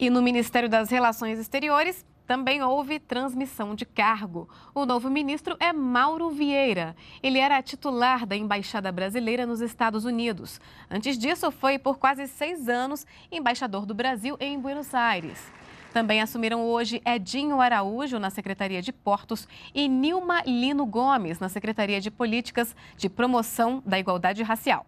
E no Ministério das Relações Exteriores, também houve transmissão de cargo. O novo ministro é Mauro Vieira. Ele era titular da Embaixada Brasileira nos Estados Unidos. Antes disso, foi por quase seis anos embaixador do Brasil em Buenos Aires. Também assumiram hoje Edinho Araújo na Secretaria de Portos e Nilma Lino Gomes na Secretaria de Políticas de Promoção da Igualdade Racial.